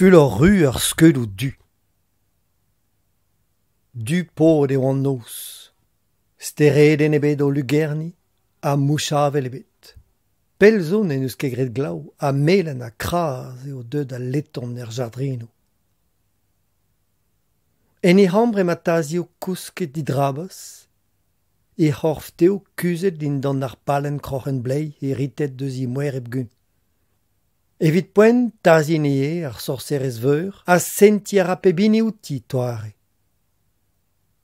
Ful o ru ar skeud o du. Du po de oan nous, Stere en o lugerni, A moucha ebet. Pel zon en eus kegret glau, A melen a kraz eo deud a leton er jadrino. En e hambre ma di drabas, E horf teo kuzet din dan ar palen krochen blei, E ritet deus i mwer eb gunt. Evit poen, tazien e ar sorcer veur, a sentier a pebine outi toare.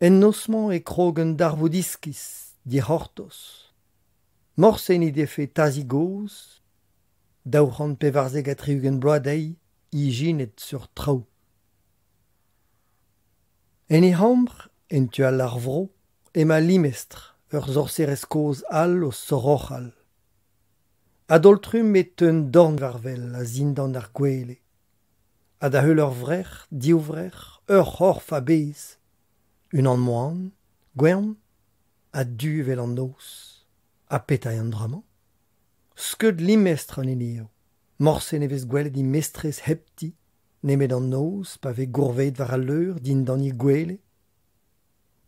En nosman e krogen darvoudiskis, di hortos. Morsen e defe tazi goz daouran pe a triugen bladei, i jinet sur trau. En e hambr, en tu al arvro, e ma limestr, ur sorcer koz al o sorochal. Adoltrum met un dorn varvel a zindan ar gwele. Ad a heul ur vrer, diou vrer, ur hor fa bez. Un an moan, gwern, a du vel an nos, a petai an draman. Skeud li mestre an morse nevez gwele di mestrez hepti, nemet an nos pa ve gourveit var a leur din dan i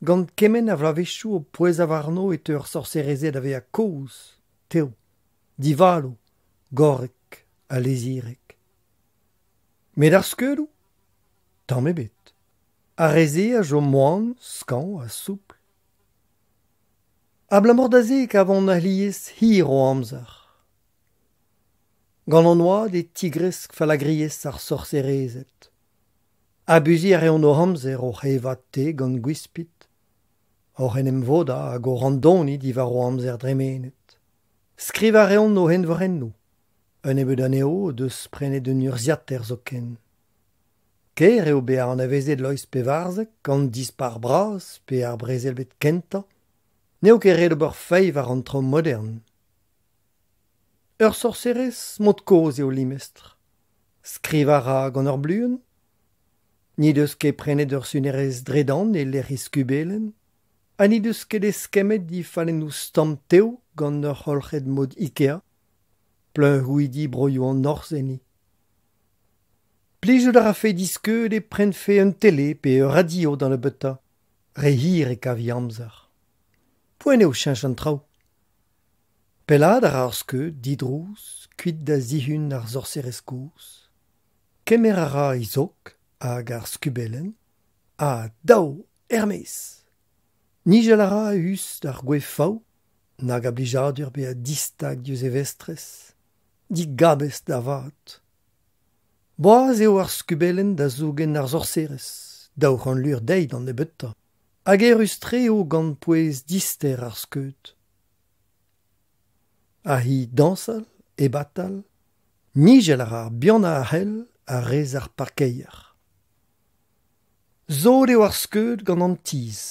Gant kemen a vlavechou o poez a varno et ur sorcerezet a a koz, teo. divalo gorek a lezirek. Met ar skeudo, tam ebet, a reze a jo moan, skan, a soupl. Ab la avon a liez hir o amzar. Gant an oa de tigresk falagriez ar sorserezet. Abuzi ar eon o amzer o revate gant gwispit. Or en em voda a go randoni divar o amzer dremenet. Skrivare an no hen voren ennou. Un ebeud an eo deus prene de nurziat zo ken. Ker eo be an avezet loiz pe varze, kan dispar braz pe ar brezel bet kenta, ne o ker eo bor fei ar an modern. Ur sorceres mot koz eo limestr. Skriva a gant ur bluen, ni deus ket prene d'ur sunerez dredan e lerriz kubelen, ha ni deus ket eskemet di falen ou stamp teo gant ur c'holc'hed mod Ikea, pleun hui di broioù an norzenni Plijout ar afe diske de prent fe un tele pe ur radio dan le beta, re hir e kavi amzar Poen eo chanj an trao. Pelad ar ar ske, didrouz, kuit da zihun ar zorser eskouz, kemer ra izok hag ar skubelen, a dao ermes. Nijel ara eus d'ar gwe nag a blijadur be a distag diouz evestres, di gabes da vat. Boaz eo ar skubelen da zougen ar zorseres, da c'han an lur an ebetta, hag eo rustre eo gant poez dister ar skeut. A hi dansal e batal, nijel ar ar bion a hel a rez ar parkeier. Zod eo ar skeut gant an tiz,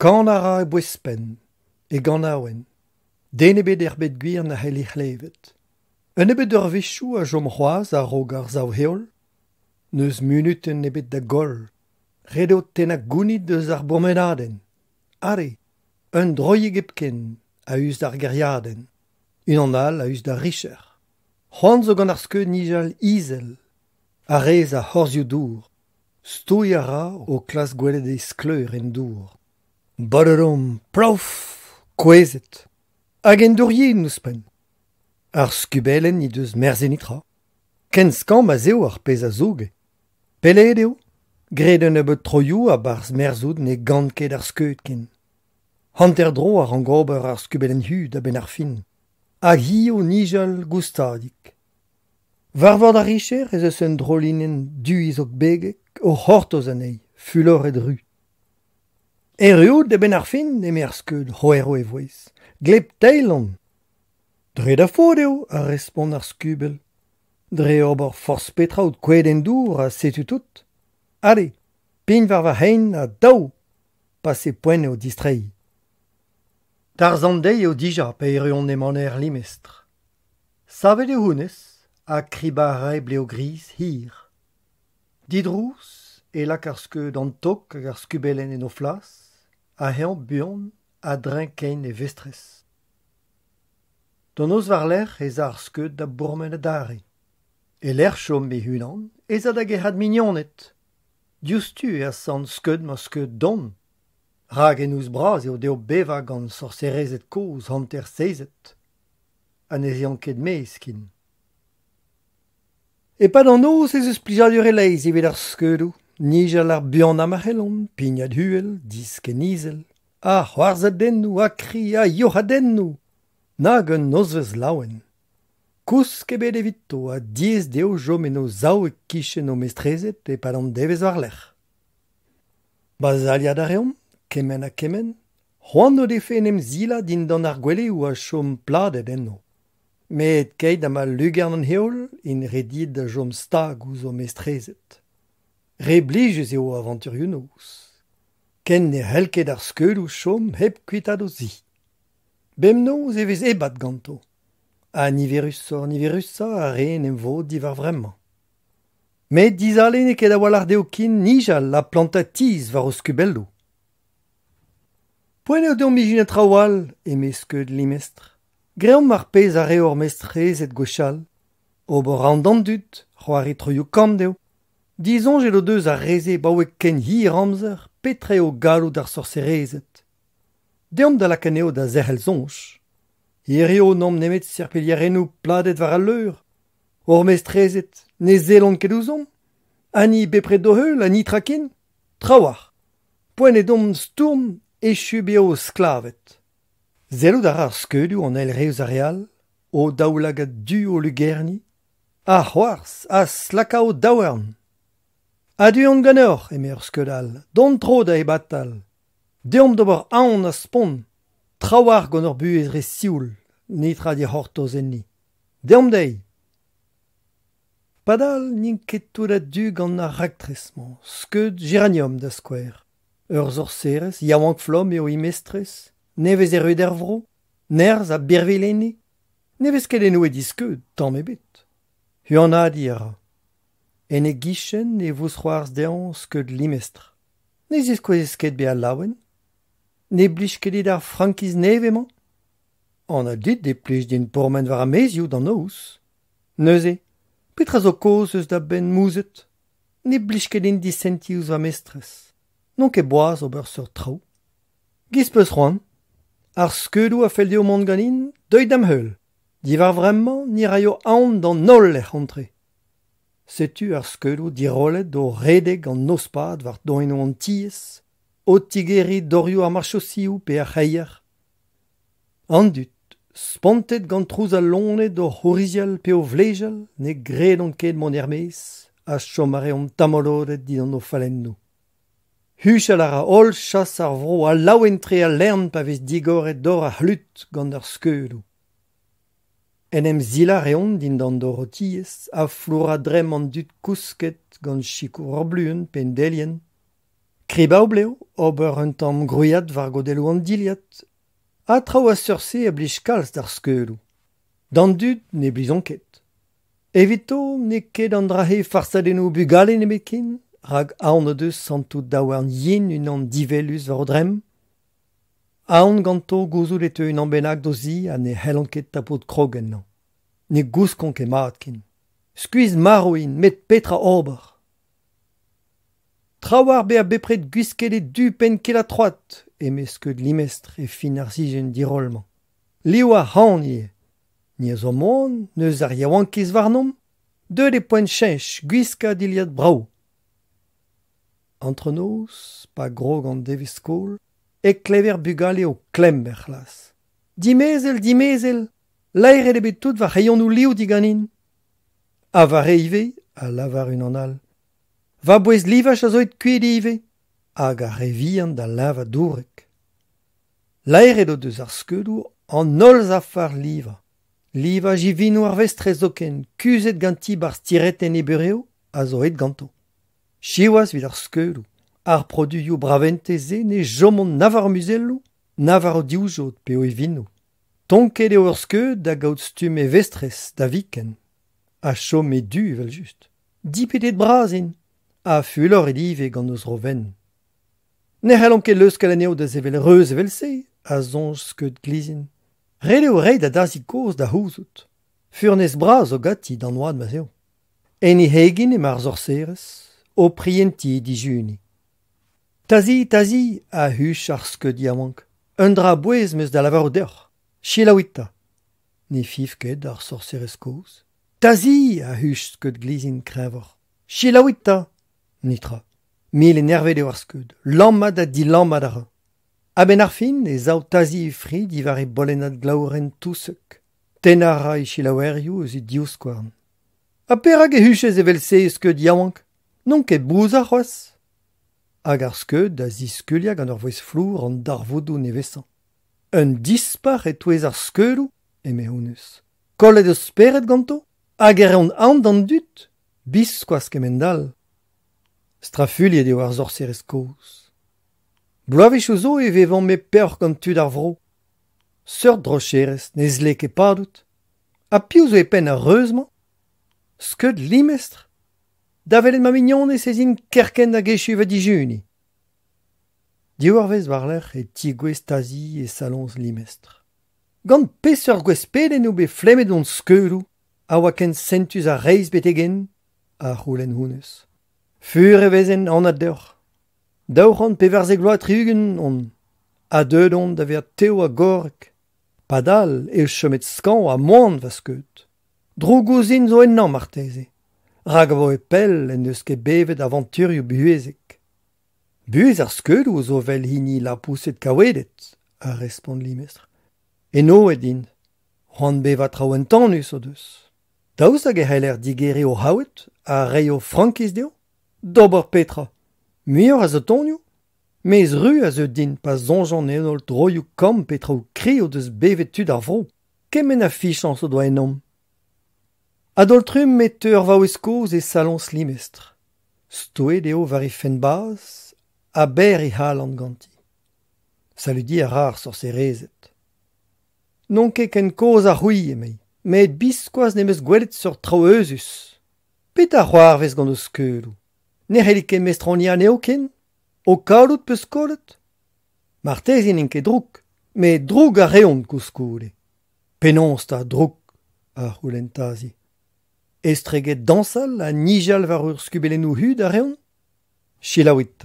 kan ar e boespenn, e gant aouen. Dene bet er bet gwir na c'hell ich levet. Un ebet ur vichou a jom a rog ar zav heol, neus munuten ebet da gol, redo ten a gounit deus ar bomenaden. Arre, un droieg gepken a eus d'ar geriaden, un an al a eus d'ar richer. Hoan zo gant ar skeu nijal izel, a a horzio dour, stoi o klas gwelet e skleur en dour. Bororom, plouf! kouezet, hag en dourye in Ar skubelen i deus merzenitra. Ken mazeo zeo ar pez a zoge. Pele e deo, greden ebet troioù a barz merzout ne gant ket ar skeut ken. Hant er dro ar angober ar skubelen hu da ben ar fin. Hag hi o nijal goustadik. Varvord ar richer ez eus un drolinen du izok begek o hortoz anei, fulor e drut. Ereo de ben ar fin, ne mer skeud, ho ero e voiz. Gleb teilon. Dre da fodeo, a respond ar skubel. Dre ober fors petra out dour a setu tout. Ade, pin var va hein a dao, pa se poen eo distrei. Dar zandei eo dija pe ereo ne man er limestr. Save de hounes, a kri bleo gris hir. Didrous, e lak ar skeud an tok ar skubelen en o flas, a heon bion a e vestres. Don os war lec'h ez ar skeud da bourmen a dare. E lec'h chom me hunan ez a da gehad mignonet. Diustu e a san skeud ma skeud don. Rag en ouz braz eo deo beva gant sorcerezet koz hanter seizet. A ket me eskin. E pa don oz ez eus plijadur e leiz evit ar skeudou. Nijal ar bion am ahelon, pignad huel, diske nizel. A c'hoarzad dennu, a kri, a yoha dennu. Nag un ozvez laouen. Kous kebet to a diez deo jo meno zao e kiche no mestrezet e padan devez war lec. Bazalia dareom, kemen a kemen, hoan no defe zila din dan ar gwele a chom plade denno. Met keit am lugern an heol in redid a jom stag ouzo mestrezet. reblijez eo aventurio nous. Ken ne helket ar skeul ou chom heb kuitad o zi. Bem vez evez ebat ganto. A niverus sa, niverus sa, a re nem vo divar vremañ. Met dizale ne ket a walar deokin kin nijal la planta tiz var o skubello. Poen eo deo mijin et e eme skeud limestr. Greom mar pez a re or mestrez et gochal. Ober an dut c'hoar e kamdeo, Dizon j'ai le deux à rezé baoue ken hi ramzer, petre o galo d'ar sorcerezet. Deom da la caneo da zerhel zonch. Hierio nom nemet serpelier enou pladet var alleur. Or mestrezet, ne zelon keduzon. Ani bepre doheul, ni trakin. Trawar. Poen e dom stourm e chubeo sklavet. Zelo da rar skedu an el reuz areal, o daoulagat du o lugerni. Ah, wars, as lakao daouarn. Adu an ganeoc'h, eme ur skedal, don tro da e batal. Deom d'ober aon a spon, trawar gant ur bu ezre sioul, netra di horto zenni. Deom dei. Padal n'in ketoud a du gant ar sked geranium da skwer. Ur zor serez, flom eo imestrez, nevez e ruder vro, nerz a birvelenni, nevez ket enoe di sked, tam e bet. a a era. en ne gichen e vous c'hoarz deon skeud limestr. Ne zis koe be a lawen? Ne ket skedit d'ar frankiz nevemañ? An a dit de plij din pormen war a dan noz. Neuze, petra zo koz eus da ben mouzet? Ne blij skedin di eus va mestres. Non ke boaz ober sur trau. Gis peus roan? Ar skeudou a fel deo mont ganin, deuid am heul. Divar vremmañ ni raio aon dan nol lec'h er antre. setu ar skeudo dirolet do redeg an nospad war doeno an tiez, o tigeri dorio ar marchosiu pe ar c'heier. An dut, spontet gant trouz a lonne do horizial pe o vlejal ne gred an mon ermez a chomare an tamolodet din an o falennou. Huchal ar a ol chas ar vro a lau entre a lern pa vez digoret dor a hlut gant ar skeudo. En em zilar din d'an d'oroties, a flora drem an dut kousket gant chiko robluen pendelien. Kribao bleo ober un tam gruyat var godelou an diliat, a trao a seurse e blich kals d'ar skeulou, D'an dut ne blizon ket. Evito ne ket an drahe farsadeno bugale ne mekin, rag aon o deus santout yin un an divellus var drem, Aon ganto gozo lete un anbenak dozi a ne helanket ket de krogen ne gouskon ke matkin. Skuiz marouin, met petra ober. Trawar be a bepret guiskele du pen ke la troat, emes ke limestre e fin ar zizien Liwa han ye, ne zo moan, neus ar yawan kez varnom, de le poen chench guiska diliad brau. Entre nous, pa grog an devis skol, e klever bugale o klem berchlas. Dimezel, dimezel! laire de betout va reion ou liou diganin. A va reive, a lavar un anal. Va boez liva chazoit kuid ive, hag a revian da lava durek. Laire do deus ar skeudou an nol zafar liva. Liva jivinu ar vestrez zoken, kuzet ganti bar stireten e bereo, a zoet ganto. Chiwaz vid ar skeudou, ar produyou braventeze ne jomont navar muzellou, navar o diujot peo evinou. Tonket eo ur skeu da gaout stum e vestres da viken. A chom e du evel just. Dipetet brazin. A fulor e dive gant eus roven. Ne c'hallom ket leus kalaneo da zevel reuz evel se, a zonj skeud glizin. Rele o rei da dazi da houzout. Furnez braz o gati dan oad ma zeo. Eni hegin e marz seres o prienti e di juni. Tazi, tazi, a huch ar diamank. Un dra bouez meus da lavar deoc'h. Chilawita. Ne fif ket ar sorcerez koz. Tazi a huch ket glizin krevor. Chilawita. Nitra. Mi le nerve de war Lammad a di A ar. ez ar fin e zao tazi e fri divare bolenad glaouren tousek. Tenara e chilawerio eus e diouskouarn. A perag e huchez e velse e sket yaouank. Non ket bouz ar c'hoaz. Hag ar sket da zi skuliag an ar voez flour an darvodo nevesant. un dispar et tuez ar skeuru, eme honus. Kolet eus peret ganto, ager ere an dan dut, biskoaz kemendal. Strafulie deo ar zor serez koz. Bloavich ouzo e vevan me peor gantud ar vro. Seur drocherez, nez lek e padout. A piou e pen ar reuzman. Skeud limestr. Davelet ma mignon e sezin kerken da gechuva di juni. Diwarvez warler e tigwe stasi e salons limestre. Gant pes ur gwez pelen ou be flemet on skeurou, a oa ken sentus a reiz betegen, a c'houlen hounus. Fur e vezen an ad deur. Daur an peverze gloa triugen on, a deud on da ver teo a gorg padal e chomet skan a moan va skeut. Drogouzin zo en nan marteze, rag e pell en eus ket bevet aventurio buezek. Buz ar skeud o zo vel hini la pousset kawedet, a respond li mestre. E no e din, c'hoan be va trao en tan o deus. Daouz hag e c'heller digere o haouet a reio frankiz deo? Dobor petra, muioc'h a zo tonio? Mez ru a zo din pa zonjan en ol droioù kam petra o kri o deus bevet tud ar vro. Kemen fichan so doa en nom. Adoltrum met eur vaouezkoz e salons limestr. Stoed eo vari fenbaz, a ber e c'hall an ganti. Saludi a rar sor se rezet. Non ket ken koz a c'hui emei, met biskoaz nemeus gwelet sor eusus. Pet a c'hoar vez gant o keulou. Ne mestronia ne ken? O kaolout peus kolet? Martezin enke druk, me druk a reont kouskoule. Penons ta druk, a c'houlentazi. Estreget dansal a nijal var ur skubelenou hud a reont? Chilawit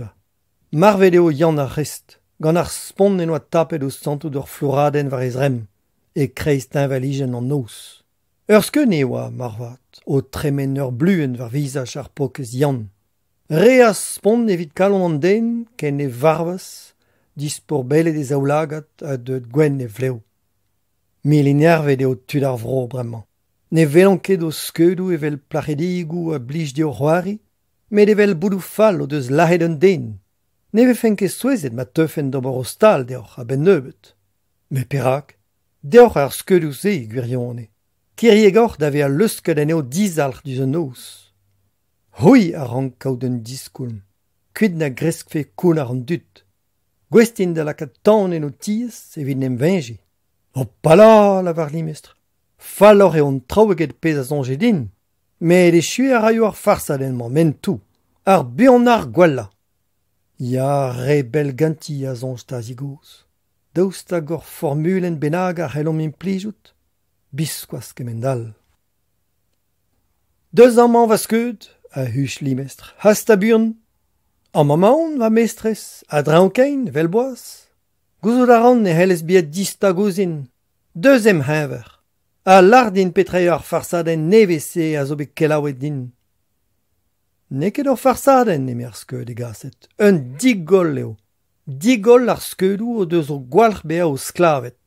Marvel eo yann ar rest, gant ar spont en oa tapet o santo d'ur floraden war ez rem, e kreist invalijen an nos. Urske ne oa, marvat, o tremen ur bluen var visaj ar pokez yann. Re a spont evit kalon an den, ken e varvas, dispor bele des aulagat a deut gwen e vleo. Mi li eo tud ar vro bremañ. Ne velan ket o skeudou evel plachedigou a blij di roari, me evel boudou fall o deus lahed an den, ne vefe ket souezet ma teufen d'ober o stal deoc'h a ben neubet. Me perak, deoc'h ar skeudouz e gwirionne. Kiri egoc'h da vea leusket en eo dizalc'h du zon ous. Hoi a rank kaout diskoulm, kuit na greskfe koun ar an dut. Gwestin da lakad tan en o tiz, evit nem vengi. O pala, la var mestre Fal e on traoeget pez a zonje din. Me e de chui a raio ar farsa men tout. Ar bionar Ya re bel ganti a zon stazigoz. Daoust hag ur formulen benag ar c'hellom implijout, biskwas kemendal. Deus an man vaskeud, a huch li mestr, hast a burn. An ma maon va mestres, a draon kein, vel boaz. Gouzout a ran ne helles biet dista gozin, deus em hever. A lardin petreur farsaden nevese a zo bet din. Ne ket ur farsaden ne mer skeud e gaset. Un digol leo. Digol ar skeudou o deus o gwalc bea o sklavet.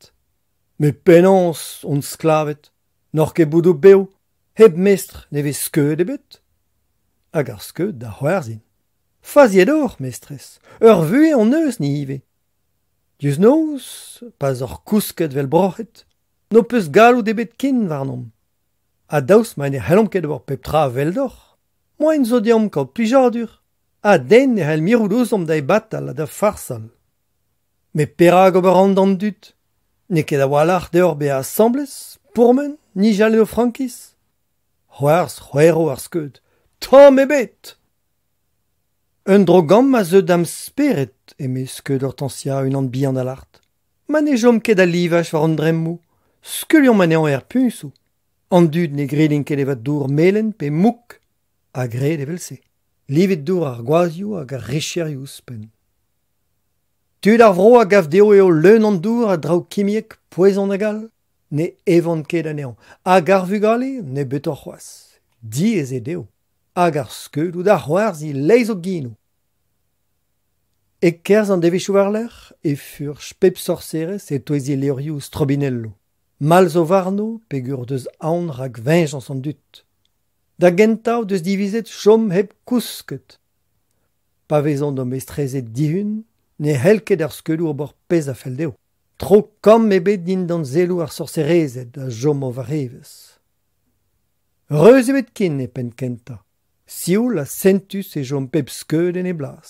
Me penans on sklavet. Nor ket boudou beo. Heb mestr ne ve skeud ebet. Hag ar skeud da c'hoerzin. Fazied or, mestres. Ur vue on eus ni ive. Dius noz, pas ur kousket vel brochet. No peus galou debet kin varnom. A daus ma ne c'helomket war pep tra veldoc'h. Moen zo deom ko pijardur. A den e c'hel mirout om da e batal a da farsal. Me pera go an dan dut. Ne ket a walar deor be a assemblez, pourmen, ni jale o frankiz. Hoars, hoero ar skeud. Tom e bet! Un drogam ma zeu dam speret, eme skeud tansia un an bihan da l'art. Ma ne jom ket a livaj war an drem ma ne an er An dud ne grilin ket e melen pe Mouk. a gre de velse. Livet dour ar gwazio hag ar recher yo spen. Tud ar vro a gav deo eo leun an dour a draoù kimiek poezon agal, ne evan ket da neon. Hag ar vugale ne bet ar Di ez e deo. Hag ar skeud ou da c'hoarzi zi leizo ginou. E kerz an devichou ar ler, e fur spep sorcerez e toezi leorioù strobinello. Mal zo varno pegur deus aon rag venjans an dut. da gentao deus divizet chom heb kousket. Pa vezan dom estrezet dihun, ne helket ar skelu ar bor pez a feldeo. Tro kam ebet din dan zelou ar sorcerezet a jom o varevez. Reusimet kin e pen kenta, Sioul a sentus e jom pep skeud en e blas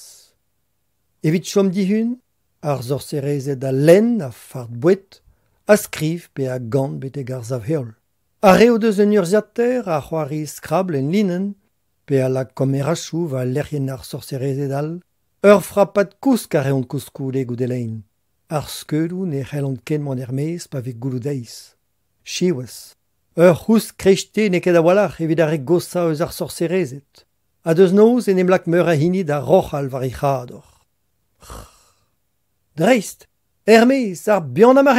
Evit chom dihun, ar sorcerezet a len a fart bouet, a skriv pe a gant bet e garzav heol. Ar reo deus an urziater a c'hoari skrabl en linen, pe a la komerachou va lerien ar sorcerez edal, ur frapat kousk a reont kouskou le goudelein, ar skeudou ne c'hellant ken mon er mez pa vek gouloudeiz. Chiwes, ur c'hous krechte ne ket a walar evit ar gosa eus ar sorcerezet, a deus noz en emlak meur a hini da roch al vari e chador. Dreist, er ar ar bian am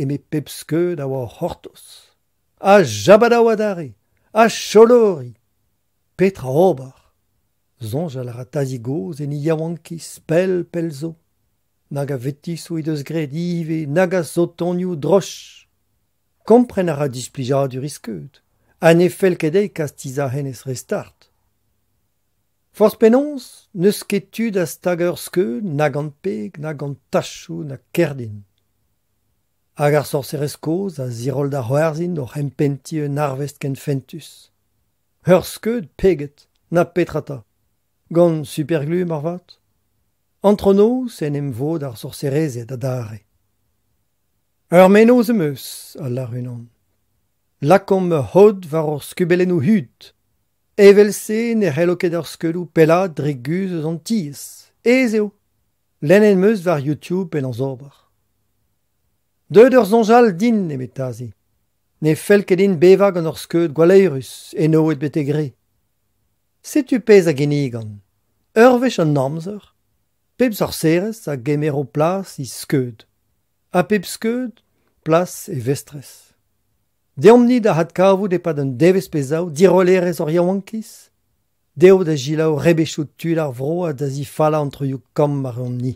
e me pepskeud a war hortos. a jabadawa dare, a cholori. Petra obar, zonja la ratazigoz en i yawankis pel pel zo. Naga vetisou e deus gred ive, naga sotonio drosh. Kompren a ra displija du riskeud, an e fel kedei kast henes restart. Fors penons, neus ket tu da stag ur nagant peg, nagant tachou, nag kerdin. hag ar sorcereskoz a zirol da c'hoerzin d'o c'hempenti un arvest ken fentus. Ur skeud peget, na petrata, gant superglu marvat. Antro no en em vo d'ar sorcerezet a dare. Ur menoz em eus, a la runan. Lakom me hod war ur skubelenu hud. Evel se ne c'heloket ur skeudu pela dreguz eus an tiz. Ezeo, lennen meus var YouTube en an Deud ur zonjal din nemet Ne fel ket din beva gant ur skeud gwaleirus, e et bete gre. Setu pez a genigan, ur vech an amzer, pep zor serez a gemer o plas i skeud. A pep skeud, plas e vestres. De omni da hat kavu de pad an devez pezau, dirolerez ur yawankis, deo da jilao rebechout tu ar vro a da zi fala antre you kam mar omni.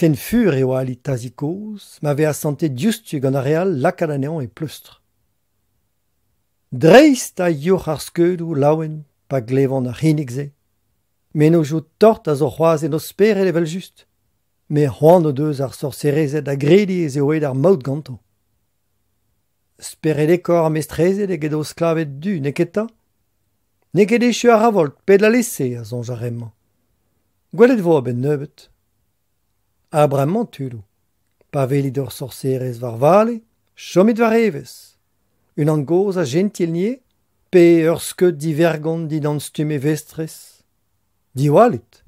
Ken fur eo ali tazikoz, ma a sante diustu gant a real lakad e pleustre. Dreist a yor ar skeudu laouen pa glevon ar hinigze, men o jout tort a zo c'hoaz en ospere level just, me hoan o deus ar sor serezet a gredi e zeo ar maout ganto. Spere dekor a mestrezet e o sklavet du neketa, neket e ar ravolt pe la lese a zonjaremman. Gwelet vo a ben nebet, abramant tudo. Paveli d'or sorceres var vale, chomit var eves. Un angoz a gentil nie, pe ur skeud di vergon di dan stume vestres. Di walit.